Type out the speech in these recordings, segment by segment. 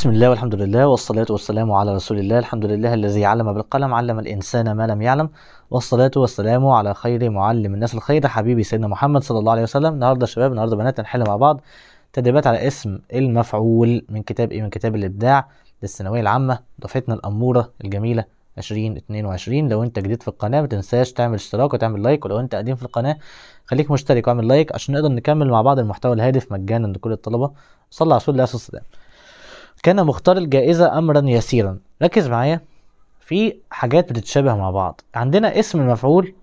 بسم الله والحمد لله والصلاة والسلام على رسول الله الحمد لله الذي علم بالقلم علم الإنسان ما لم يعلم والصلاة والسلام على خير معلم الناس الخير حبيبي سيدنا محمد صلى الله عليه وسلم النهاردة شباب النهاردة بنات هنحل مع بعض تدريبات على اسم المفعول من كتاب إيه من كتاب الإبداع للثانوية العامة ضفتنا الأمورة الجميلة 2022 لو انت جديد في القناه ما تنساش تعمل اشتراك وتعمل لايك ولو انت قديم في القناه خليك مشترك واعمل لايك عشان نقدر نكمل مع بعض المحتوى الهادف مجانا لكل الطلبه صلى على رسول الله صلى الله عليه وسلم كان مختار الجائزة أمرا يسيرا ركز معايا في حاجات بتتشابه مع بعض عندنا اسم المفعول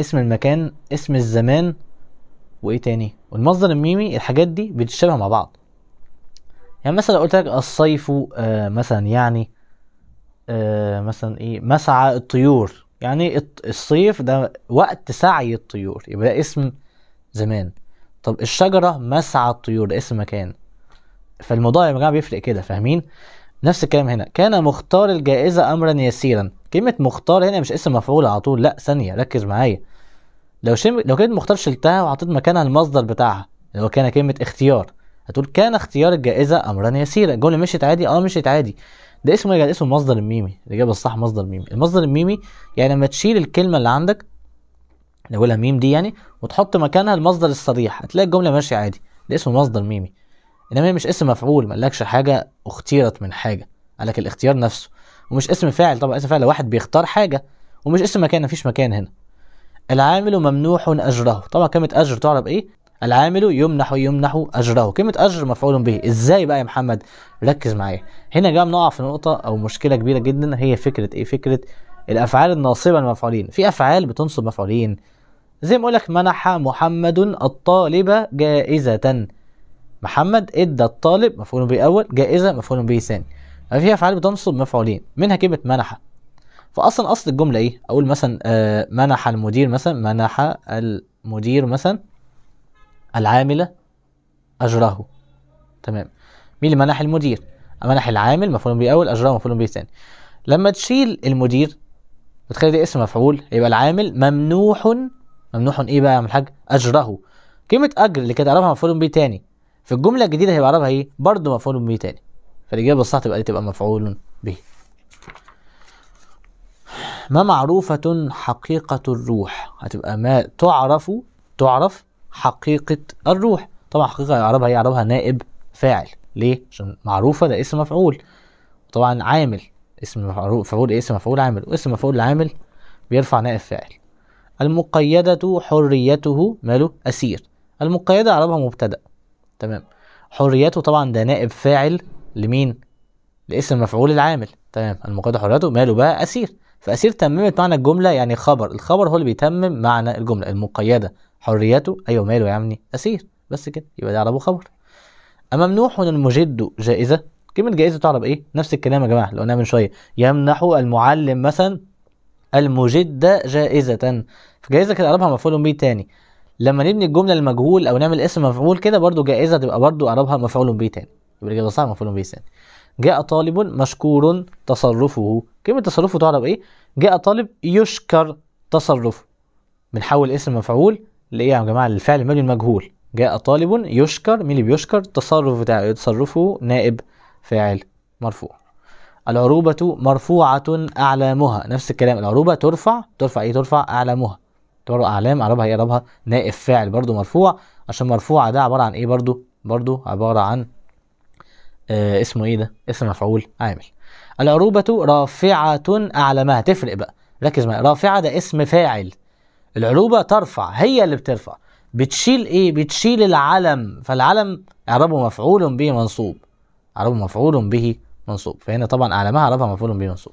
اسم المكان اسم الزمان وايه تاني والمصدر الميمي الحاجات دي بتتشابه مع بعض يعني مثلا قلت لك الصيف آه مثلا يعني آه مثلا ايه مسعى الطيور يعني الصيف ده وقت سعي الطيور يبقى ده اسم زمان طب الشجره مسعى الطيور ده اسم مكان فالموضوع يا جماعه بيفرق كده فاهمين نفس الكلام هنا كان مختار الجائزه امرا يسيرا كلمه مختار هنا مش اسم مفعول على طول لا ثانيه ركز معايا لو شم... لو كلمه مختار شلتها وحطيت مكانها المصدر بتاعها اللي هو كان كلمه اختيار هتقول كان اختيار الجائزه امرا يسيرا الجمله مشيت عادي اه مشيت عادي ده اسمه ايه اسمه مصدر الميمي الاجابه الصح مصدر ميمي المصدر الميمي يعني لما تشيل الكلمه اللي عندك اللي ميم دي يعني وتحط مكانها المصدر الصريح هتلاقي الجمله ماشيه عادي ده اسمه مصدر ميمي انما هي مش اسم مفعول ما قالكش حاجه اختيرت من حاجه قالك الاختيار نفسه ومش اسم فاعل طبعا اسم فاعل واحد بيختار حاجه ومش اسم مكان مفيش مكان هنا العامل ممنوح اجره طبعا كلمه اجر تعرف ايه العامل يمنح يمنح اجره كلمه اجر مفعول به ازاي بقى يا محمد ركز معايا هنا جاء بنقع في نقطه او مشكله كبيره جدا هي فكره ايه فكره الافعال الناصبه للمفعولين في افعال بتنصب مفعولين زي ما اقول لك منح محمد الطالب جائزه محمد ادى الطالب مفعول به اول جائزه مفعول به ثاني ففي افعال بتنصب مفعولين منها كلمه منح فاصلا اصل الجمله ايه اقول مثلا آه، منح المدير مثلا منح المدير مثلا العامله اجره تمام مين اللي منح المدير منح العامل مفعول به اول اجره مفعول به ثاني لما تشيل المدير وتخلي ده اسم مفعول يبقى العامل ممنوح ممنوح ايه بقى يا عم الحاج اجره كلمه اجر اللي كانت اعرفها مفعول به تاني في الجمله الجديده هيبقى اعرابها ايه برضه مفعول به تاني فالاجابه الصح تبقى دي تبقى مفعول به ما معروفة حقيقة الروح هتبقى ما تعرف تعرف حقيقة الروح طبعا حقيقة إيه؟ يعربها نائب فاعل ليه؟ عشان معروفة ده اسم مفعول طبعا عامل اسم مفعول إيه؟ اسم مفعول عامل واسم مفعول العامل بيرفع نائب فاعل المقيدة حريته ماله أسير المقيدة أعرابها مبتدأ تمام حرياته طبعا ده نائب فاعل لمين لاسم المفعول العامل تمام المقيد حرياته ماله بقى اسير فاسير تممت معنى الجمله يعني خبر الخبر هو اللي بيتمم معنى الجمله المقيده حريته ايوه ماله يا عمي اسير بس كده يبقى ده عربه ابو خبر ممنوح المجد جائزه كلمه جائزه تعرب ايه نفس الكلام يا جماعه اللي من شويه يمنح المعلم مثلا المجد جائزه فجائزه كده قلبها مفعول به تاني لما نبني الجمله المجهول او نعمل اسم مفعول كده برضو جائزه تبقى برضو اقربها مفعول به تاني يبقى الاجابه صح مفعول به تاني جاء طالب مشكور تصرفه كلمه تصرفه تعرف ايه جاء طالب يشكر تصرفه بنحول اسم مفعول لايه يا جماعه للفعل المبني المجهول جاء طالب يشكر مين اللي بيشكر تصرف بتاعه تصرفه نائب فاعل مرفوع العروبة مرفوعة أعلامها نفس الكلام العروبة ترفع ترفع إيه ترفع أعلامها تقرأ أعلام أعرابها اعرابها نائب فاعل برضو مرفوع عشان مرفوعة ده عبارة عن إيه برضو برضو عبارة عن آه اسمه إيه ده اسم مفعول عامل العروبة رافعة أعلمها تفرق بقى ركز معايا رافعة ده اسم فاعل العروبة ترفع هي اللي بترفع بتشيل إيه بتشيل العلم فالعلم إعرابه مفعول به منصوب إعرابه مفعول به منصوب فهنا طبعا أعلمها إعرابها مفعول به منصوب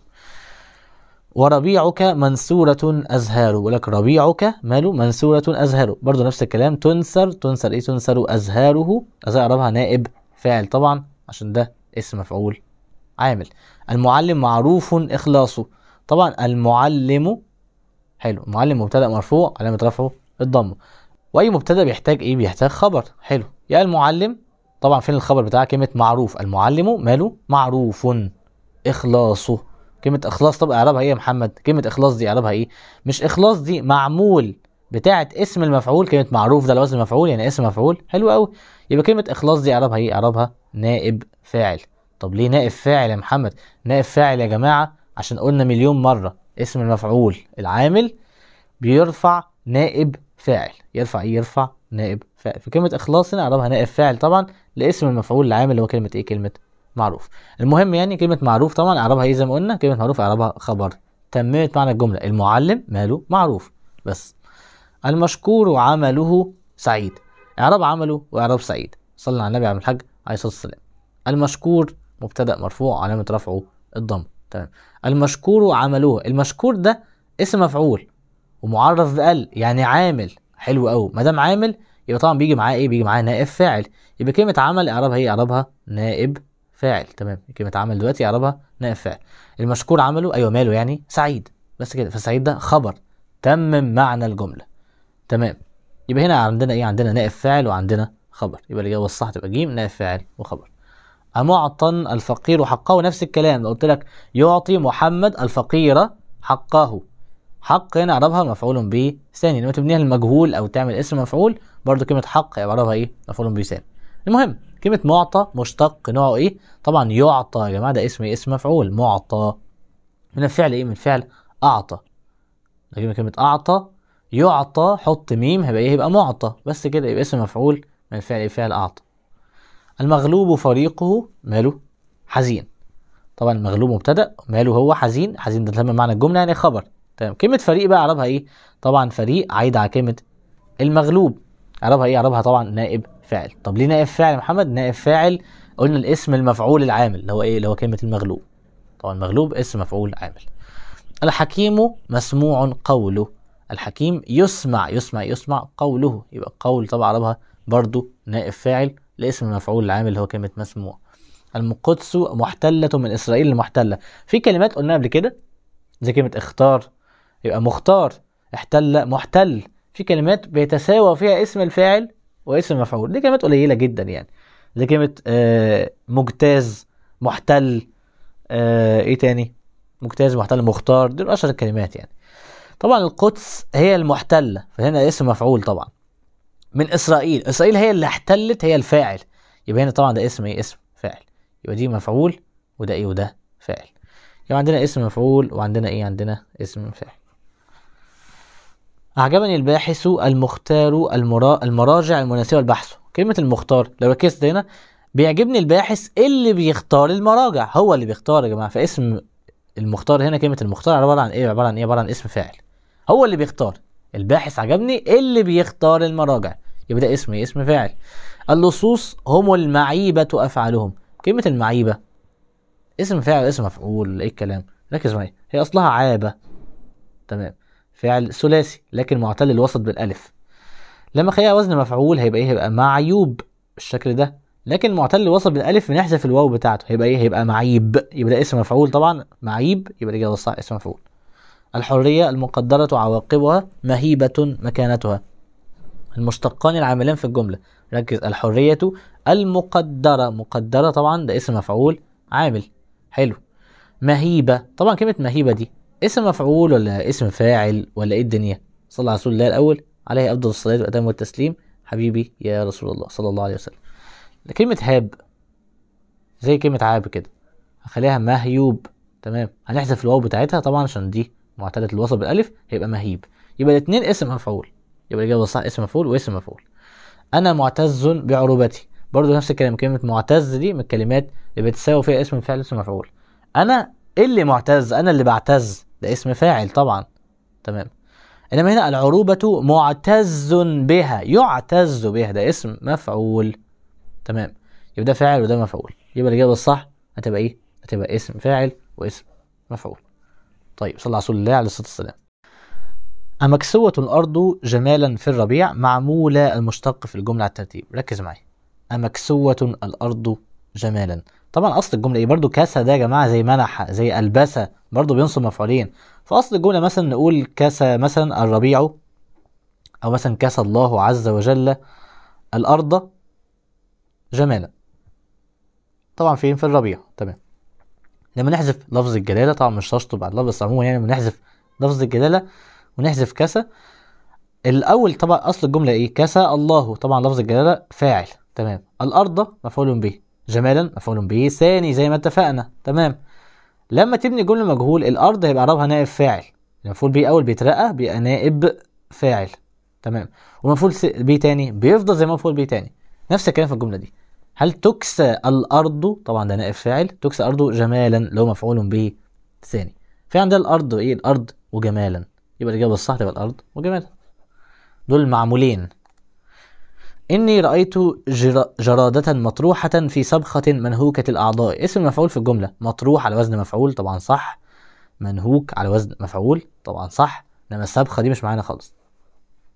وربيعك منسورة أزهار ولك ربيعك ماله منسورة أزهار برضو نفس الكلام تنسر تنسر إيه تنسر أزهاره أزهار أعربها نائب فاعل طبعا عشان ده اسم مفعول عامل المعلم معروف إخلاصه طبعا المعلم حلو المعلم مبتدأ مرفوع علامة رفعه الضمه وأي مبتدأ بيحتاج إيه بيحتاج خبر حلو يا المعلم طبعا فين الخبر بتاع كلمة معروف المعلم ماله معروف إخلاصه كلمه اخلاص طب اعرابها ايه يا محمد كلمه اخلاص دي اعرابها ايه مش اخلاص دي معمول بتاعه اسم المفعول كلمه معروف ده لوزن المفعول يعني اسم مفعول حلو قوي يبقى كلمه اخلاص دي اعرابها ايه اعرابها نائب فاعل طب ليه نائب فاعل يا محمد نائب فاعل يا جماعه عشان قلنا مليون مره اسم المفعول العامل بيرفع نائب فاعل يرفع ايه يرفع نائب فاعل فكلمه اخلاص هنا اعرابها نائب فاعل طبعا لاسم المفعول العامل اللي هو كلمه ايه كلمه معروف المهم يعني كلمه معروف طبعا اعرابها ايه زي ما قلنا كلمه معروف اعرابها خبر تممت معنى الجمله المعلم ماله معروف بس المشكور عمله سعيد اعراب عمله واعراب سعيد صلى على النبي عم الحج عليه الصلاه والسلام المشكور مبتدا مرفوع علامه رفعه الضم تمام المشكور عمله المشكور ده اسم مفعول ومعرف بال يعني عامل حلو قوي ما دام عامل يبقى طبعا بيجي معاه ايه بيجي معاه نائب فاعل يبقى كلمه عمل اعرابها ايه اعرابها نائب فاعل تمام كلمه عمل دلوقتي اعربها نائب فاعل المشكور عمله ايوه ماله يعني سعيد بس كده فسعيد ده خبر تمم معنى الجمله تمام يبقى هنا عندنا ايه عندنا نائب فاعل وعندنا خبر يبقى الاجابه الصح تبقى جيم نائب فاعل وخبر أمعطى الفقير حقه نفس الكلام لو قلت لك يعطي محمد الفقير حقه حق هنا اعربها مفعول به ثاني لما تبنيها المجهول او تعمل اسم مفعول برضه كلمه حق اعربها ايه مفعول به ثاني المهم كلمة معطى مشتق نوعه ايه؟ طبعا يعطى يا جماعة ده اسم اسم مفعول معطى من الفعل ايه؟ من الفعل أعطى لكن كلمة أعطى يعطى حط ميم هيبقى ايه؟ هيبقى معطى بس كده يبقى اسم مفعول من الفعل ايه؟ فعل أعطى المغلوب فريقه ماله؟ حزين طبعا المغلوب مبتدأ ماله هو حزين حزين ده تمام معنى الجملة يعني خبر تمام كلمة فريق بقى أعربها ايه؟ طبعا فريق عايدة على كلمة المغلوب أعربها ايه؟ أعربها طبعا نائب فاعل طب ليه نائب فاعل يا محمد نائب فاعل قلنا الاسم المفعول العامل اللي هو ايه اللي هو كلمه المغلوب طبعا المغلوب اسم مفعول عامل الحكيم مسموع قوله الحكيم يسمع يسمع يسمع قوله يبقى قول طبعا عربها برضو نائب فاعل لاسم المفعول العامل اللي هو كلمه مسموع القدس محتلة من إسرائيل المحتلة في كلمات قلناها قبل كده زي كلمة اختار يبقى مختار احتل محتل في كلمات بيتساوى فيها اسم الفاعل واسم مفعول دي كلمات قليله جدا يعني زي كلمه آه، مجتاز محتل آه، ايه تاني مجتاز محتل مختار دول اشهر الكلمات يعني طبعا القدس هي المحتله فهنا اسم مفعول طبعا من اسرائيل اسرائيل هي اللي احتلت هي الفاعل يبقى هنا طبعا ده اسم ايه اسم فاعل يبقى دي مفعول وده ايه وده فاعل يبقى عندنا اسم مفعول وعندنا ايه عندنا اسم فاعل أعجبني الباحث المختار المرا... المراجع المناسبة لبحثه كلمة المختار لو ركزت هنا بيعجبني الباحث اللي بيختار المراجع هو اللي بيختار يا جماعة فاسم المختار هنا كلمة المختار عبارة عن إيه عبارة عن إيه عبارة عن اسم فاعل هو اللي بيختار الباحث عجبني اللي بيختار المراجع يبقى ده اسم إيه؟ اسم فاعل اللصوص هم المعيبة أفعالهم كلمة المعيبة اسم فاعل اسم مفعول إيه الكلام ركز معايا هي أصلها عابة تمام فعل ثلاثي لكن معتل الوسط بالالف لما اخليها وزن مفعول هيبقى ايه هيبقى معيوب بالشكل ده لكن معتل الوسط بالالف بنحذف الواو بتاعته هيبقى ايه هيبقى معيب يبقى ده اسم مفعول طبعا معيب يبقى الاجابه الصح اسم مفعول الحريه المقدره عواقبها مهيبه مكانتها المشتقان العاملان في الجمله ركز الحريه المقدره مقدره طبعا ده اسم مفعول عامل حلو مهيبه طبعا كلمه مهيبه دي اسم مفعول ولا اسم فاعل ولا ايه الدنيا صلى على رسول الله الاول عليه افضل الصلاه والاتم والتسليم حبيبي يا رسول الله صلى الله عليه وسلم كلمه هاب زي كلمه عاب كده هخليها مهيوب تمام هنحذف الواو بتاعتها طبعا عشان دي معتله الوصل بالالف هيبقى مهيب يبقى الاثنين اسم مفعول يبقى الاجابه الصح اسم مفعول واسم مفعول انا معتز بعروبتي برضو نفس الكلام كلمه معتز دي من الكلمات اللي بتساوي فيها اسم فعل اسم مفعول انا اللي معتز انا اللي بعتز ده اسم فاعل طبعا تمام انما هنا العروبه معتز بها يعتز بها ده اسم مفعول تمام يبقى ده فاعل وده مفعول يبقى الاجابه الصح هتبقى ايه هتبقى اسم فاعل واسم مفعول طيب صلى على رسول الله عليه الصلاه والسلام أمكسوة الأرض جمالا في الربيع معمولة المشتق في الجملة على الترتيب ركز معي أمكسوة الأرض جمالا طبعا اصل الجمله ايه برضو كسى ده يا جماعه زي منح زي البسه برضو بينصب مفعولين فاصل الجمله مثلا نقول كسى مثلا الربيع او مثلا كسى الله عز وجل الارض جمالا طبعا فين في الربيع تمام لما نحذف لفظ الجلاله طبعا مش هشطب بعد لفظ بس عموما يعني لما نحذف لفظ الجلاله ونحذف كسى الاول طبعا اصل الجمله ايه كسى الله طبعا لفظ الجلاله فاعل تمام الارض مفعول به جمالا مفعول به ثاني زي ما اتفقنا تمام لما تبني جمله مجهول الارض هيبقى اعرابها نائب فاعل المفعول به اول بيترقى بيبقى نائب فاعل تمام ومفعول به تاني بيفضل زي ما مفعول به تاني نفس الكلام في الجمله دي هل تكسى الارض طبعا ده نائب فاعل تكسى الارض جمالا اللي هو مفعول به ثاني في عندنا الارض ايه الارض وجمالا يبقى الاجابه الصح تبقى الارض وجمالا دول معمولين إني رأيت جر... جرادة مطروحة في سبخة منهوكة الأعضاء اسم المفعول في الجملة مطروح على وزن مفعول طبعا صح منهوك على وزن مفعول طبعا صح إنما السبخة دي مش معانا خالص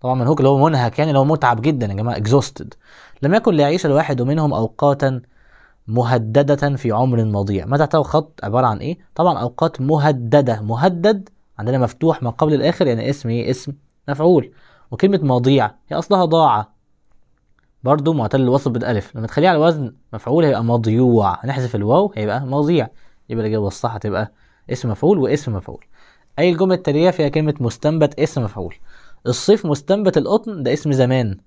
طبعا منهوك اللي هو منهك يعني اللي هو متعب جدا يا جماعة exhausted لم يكن ليعيش الواحد منهم أوقاتا مهددة في عمر مضيع ما تحتوي خط عبارة عن إيه؟ طبعا أوقات مهددة مهدد عندنا مفتوح من قبل الآخر يعني اسم إيه؟ اسم مفعول وكلمة مضيع هي أصلها ضاعة برضو معتل الوصل بالالف لما تخليه على وزن مفعول هيبقى مضيوع هنحذف الواو هيبقى مضيع يبقى الاجابه الصح هتبقى اسم مفعول واسم مفعول اي الجمله التاليه فيها كلمه مستنبت اسم مفعول الصيف مستنبت القطن ده اسم زمان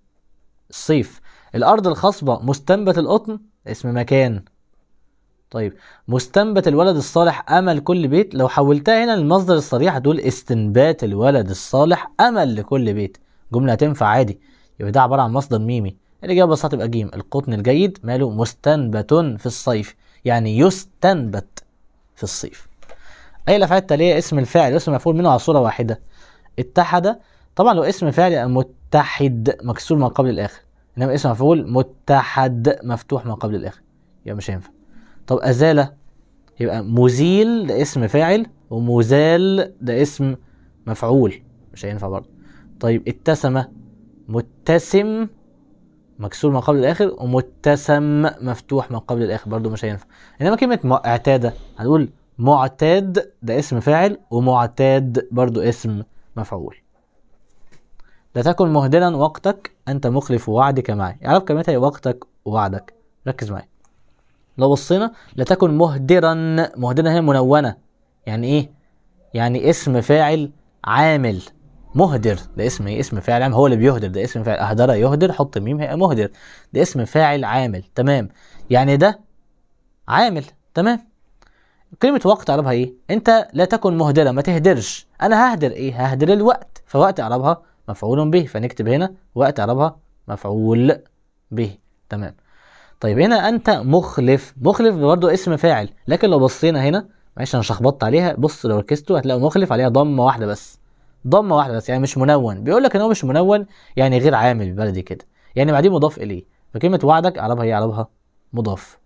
الصيف الارض الخصبه مستنبت القطن اسم مكان طيب مستنبت الولد الصالح امل كل بيت لو حولتها هنا للمصدر الصريح هتقول استنبات الولد الصالح امل لكل بيت جمله هتنفع عادي يبقى ده عباره عن مصدر ميمي الإجابة ببساطة يبقى ج القطن الجيد ماله مستنبت في الصيف يعني يستنبت في الصيف أي الأفعال التالية اسم الفاعل واسم المفعول منه على صورة واحدة اتحد طبعا لو اسم فاعل يبقى متحد مكسور ما قبل الآخر إنما اسم مفعول متحد مفتوح ما قبل الآخر يبقى مش هينفع طب أزال يبقى مزيل ده اسم فاعل ومزال ده اسم مفعول مش هينفع برضه طيب اتسم متسم مكسور ما قبل الاخر ومتسم مفتوح ما قبل الاخر برضو مش هينفع انما كلمه اعتاده هنقول معتاد ده اسم فاعل ومعتاد برضو اسم مفعول لا تكن مهدلا وقتك انت مخلف وعدك معي اعرف كلمتها إيه؟ وقتك ووعدك ركز معايا لو بصينا لا تكن مهدرا مهدرا هي منونه يعني ايه يعني اسم فاعل عامل مهدر ده اسم ايه اسم فاعل عامل هو اللي بيهدر ده اسم فاعل اهدر يهدر حط ميم هيبقى مهدر ده اسم فاعل عامل تمام يعني ده عامل تمام كلمة وقت أعربها إيه؟ أنت لا تكن مهدرة ما تهدرش، أنا ههدر إيه؟ ههدر الوقت، فوقت أعربها مفعول به، فنكتب هنا وقت أعربها مفعول به، تمام. طيب هنا أنت مخلف، مخلف برضه اسم فاعل، لكن لو بصينا هنا معلش أنا شخبطت عليها، بص لو ركزتوا هتلاقوا مخلف عليها ضمة واحدة بس. ضمه واحده بس يعني مش منون بيقول لك ان هو مش منون يعني غير عامل بالبلدي كده يعني بعديه مضاف اليه فكلمه وعدك اعربها ايه اعربها مضاف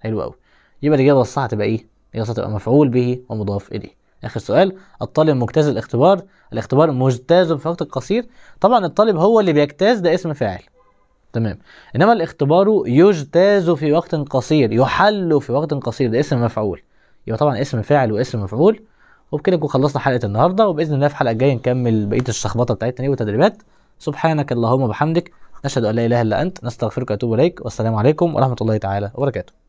حلو قوي يبقى الاجابه الصح هتبقى ايه الاجابه هتبقى مفعول به ومضاف اليه اخر سؤال الطالب مجتاز الاختبار الاختبار مجتاز في وقت قصير طبعا الطالب هو اللي بيجتاز ده اسم فاعل تمام انما الاختبار يجتاز في وقت قصير يحل في وقت قصير ده اسم مفعول يبقى طبعا اسم فاعل واسم مفعول وبكده نكون خلصنا حلقه النهارده وباذن الله في الحلقه الجايه نكمل بقيه الشخبطه بتاعتنا دي وتدريبات سبحانك اللهم وبحمدك نشهد ان لا اله الا انت نستغفرك ونتوب اليك والسلام عليكم ورحمه الله تعالى وبركاته